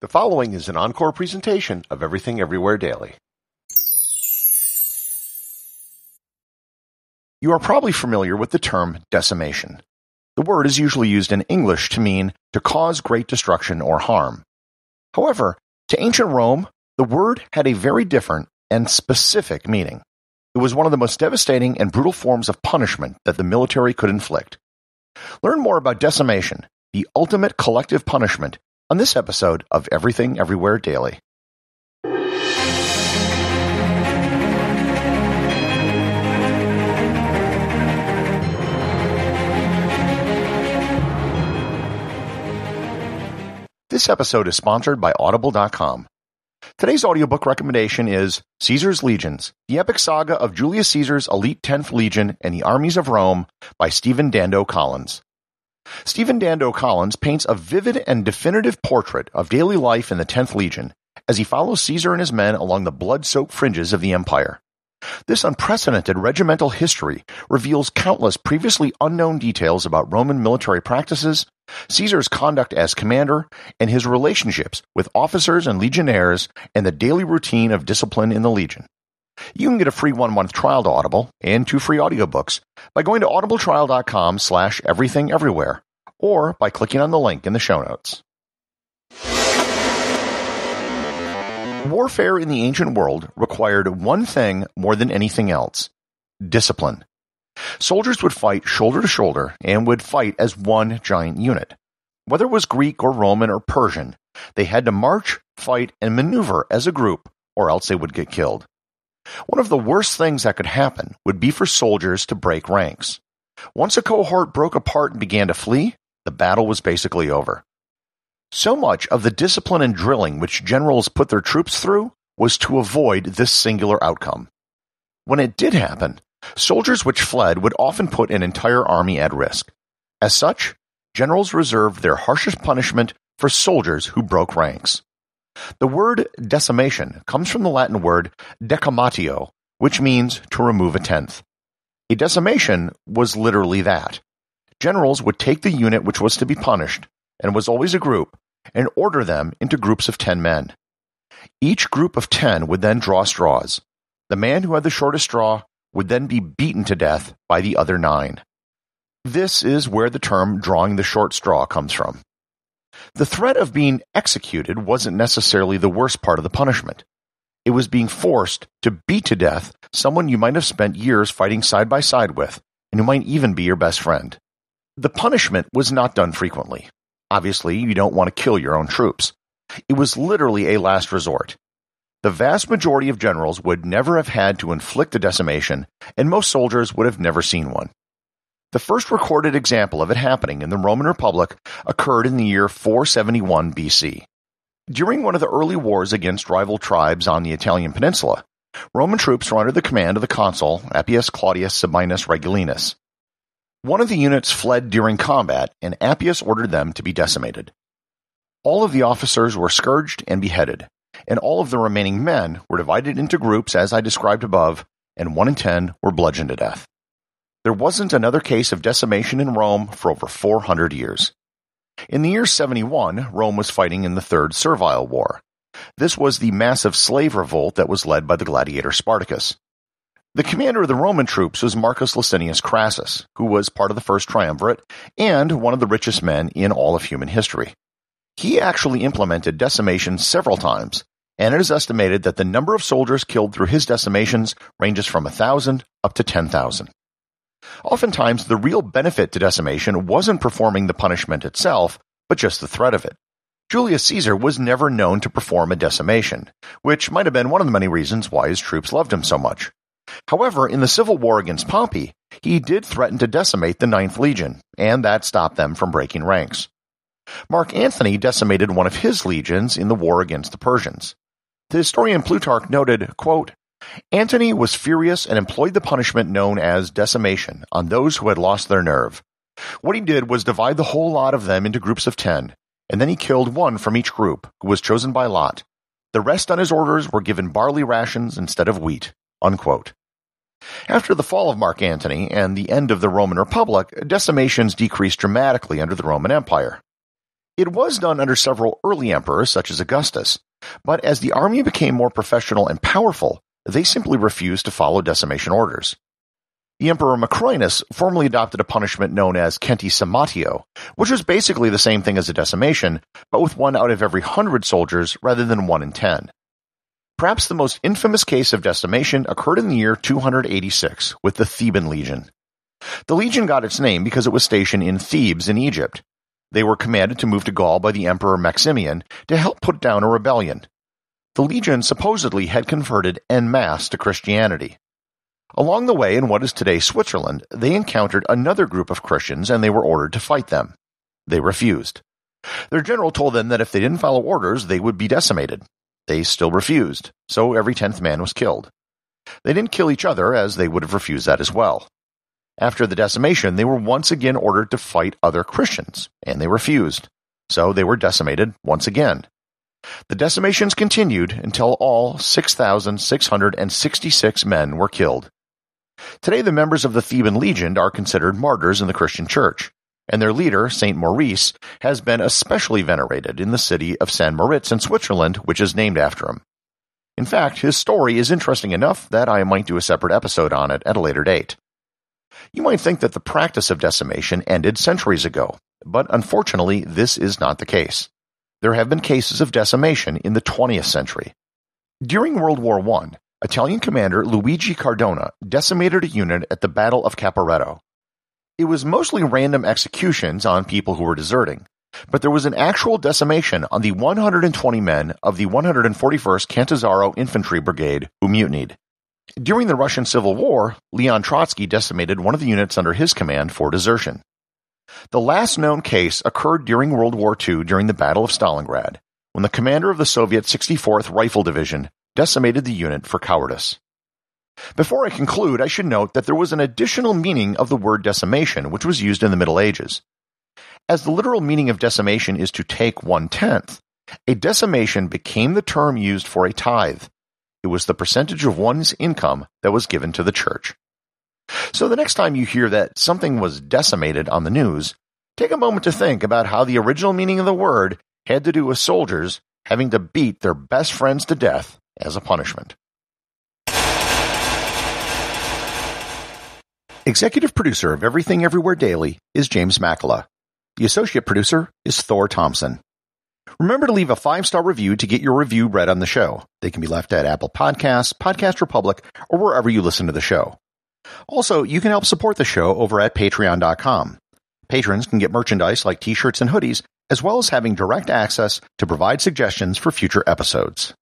The following is an encore presentation of Everything Everywhere Daily. You are probably familiar with the term decimation. The word is usually used in English to mean to cause great destruction or harm. However, to ancient Rome, the word had a very different and specific meaning. It was one of the most devastating and brutal forms of punishment that the military could inflict. Learn more about decimation, the ultimate collective punishment on this episode of Everything Everywhere Daily. This episode is sponsored by Audible.com. Today's audiobook recommendation is Caesar's Legions, the epic saga of Julius Caesar's elite 10th Legion and the armies of Rome by Stephen Dando Collins. Stephen Dando Collins paints a vivid and definitive portrait of daily life in the 10th Legion as he follows Caesar and his men along the blood soaked fringes of the empire. This unprecedented regimental history reveals countless previously unknown details about Roman military practices, Caesar's conduct as commander, and his relationships with officers and legionnaires, and the daily routine of discipline in the legion. You can get a free one-month trial to Audible and two free audiobooks by going to audibletrial.com slash everything everywhere or by clicking on the link in the show notes. Warfare in the ancient world required one thing more than anything else, discipline. Soldiers would fight shoulder to shoulder and would fight as one giant unit. Whether it was Greek or Roman or Persian, they had to march, fight, and maneuver as a group or else they would get killed. One of the worst things that could happen would be for soldiers to break ranks. Once a cohort broke apart and began to flee, the battle was basically over. So much of the discipline and drilling which generals put their troops through was to avoid this singular outcome. When it did happen, soldiers which fled would often put an entire army at risk. As such, generals reserved their harshest punishment for soldiers who broke ranks. The word decimation comes from the Latin word decimatio, which means to remove a tenth. A decimation was literally that. Generals would take the unit which was to be punished, and was always a group, and order them into groups of ten men. Each group of ten would then draw straws. The man who had the shortest straw would then be beaten to death by the other nine. This is where the term drawing the short straw comes from. The threat of being executed wasn't necessarily the worst part of the punishment. It was being forced to beat to death someone you might have spent years fighting side by side with, and who might even be your best friend. The punishment was not done frequently. Obviously, you don't want to kill your own troops. It was literally a last resort. The vast majority of generals would never have had to inflict a decimation, and most soldiers would have never seen one. The first recorded example of it happening in the Roman Republic occurred in the year 471 BC. During one of the early wars against rival tribes on the Italian peninsula, Roman troops were under the command of the consul Appius Claudius Sabinus Regulinus. One of the units fled during combat, and Appius ordered them to be decimated. All of the officers were scourged and beheaded, and all of the remaining men were divided into groups as I described above, and one in ten were bludgeoned to death there wasn't another case of decimation in Rome for over 400 years. In the year 71, Rome was fighting in the Third Servile War. This was the massive slave revolt that was led by the gladiator Spartacus. The commander of the Roman troops was Marcus Licinius Crassus, who was part of the First Triumvirate and one of the richest men in all of human history. He actually implemented decimation several times, and it is estimated that the number of soldiers killed through his decimations ranges from 1,000 up to 10,000. Oftentimes, the real benefit to decimation wasn't performing the punishment itself, but just the threat of it. Julius Caesar was never known to perform a decimation, which might have been one of the many reasons why his troops loved him so much. However, in the civil war against Pompey, he did threaten to decimate the Ninth Legion, and that stopped them from breaking ranks. Mark Antony decimated one of his legions in the war against the Persians. The historian Plutarch noted, quote, Antony was furious and employed the punishment known as decimation on those who had lost their nerve. What he did was divide the whole lot of them into groups of ten, and then he killed one from each group, who was chosen by lot. The rest on his orders were given barley rations instead of wheat. Unquote. After the fall of Mark Antony and the end of the Roman Republic, decimations decreased dramatically under the Roman Empire. It was done under several early emperors, such as Augustus, but as the army became more professional and powerful, they simply refused to follow decimation orders. The Emperor Macroinus formally adopted a punishment known as centisematio, which was basically the same thing as a decimation, but with one out of every hundred soldiers rather than one in ten. Perhaps the most infamous case of decimation occurred in the year 286 with the Theban Legion. The legion got its name because it was stationed in Thebes in Egypt. They were commanded to move to Gaul by the Emperor Maximian to help put down a rebellion, the legion supposedly had converted en masse to Christianity. Along the way, in what is today Switzerland, they encountered another group of Christians and they were ordered to fight them. They refused. Their general told them that if they didn't follow orders, they would be decimated. They still refused, so every tenth man was killed. They didn't kill each other, as they would have refused that as well. After the decimation, they were once again ordered to fight other Christians, and they refused, so they were decimated once again. The decimations continued until all 6,666 men were killed. Today, the members of the Theban Legion are considered martyrs in the Christian Church, and their leader, St. Maurice, has been especially venerated in the city of St. Moritz in Switzerland, which is named after him. In fact, his story is interesting enough that I might do a separate episode on it at a later date. You might think that the practice of decimation ended centuries ago, but unfortunately, this is not the case there have been cases of decimation in the 20th century. During World War I, Italian commander Luigi Cardona decimated a unit at the Battle of Caporetto. It was mostly random executions on people who were deserting, but there was an actual decimation on the 120 men of the 141st Cantazzaro Infantry Brigade who mutinied. During the Russian Civil War, Leon Trotsky decimated one of the units under his command for desertion. The last known case occurred during World War II during the Battle of Stalingrad, when the commander of the Soviet 64th Rifle Division decimated the unit for cowardice. Before I conclude, I should note that there was an additional meaning of the word decimation, which was used in the Middle Ages. As the literal meaning of decimation is to take one tenth, a decimation became the term used for a tithe. It was the percentage of one's income that was given to the church. So the next time you hear that something was decimated on the news, take a moment to think about how the original meaning of the word had to do with soldiers having to beat their best friends to death as a punishment. Executive producer of Everything Everywhere Daily is James Makala. The associate producer is Thor Thompson. Remember to leave a five star review to get your review read on the show. They can be left at Apple Podcasts, Podcast Republic, or wherever you listen to the show. Also, you can help support the show over at patreon.com. Patrons can get merchandise like t shirts and hoodies, as well as having direct access to provide suggestions for future episodes.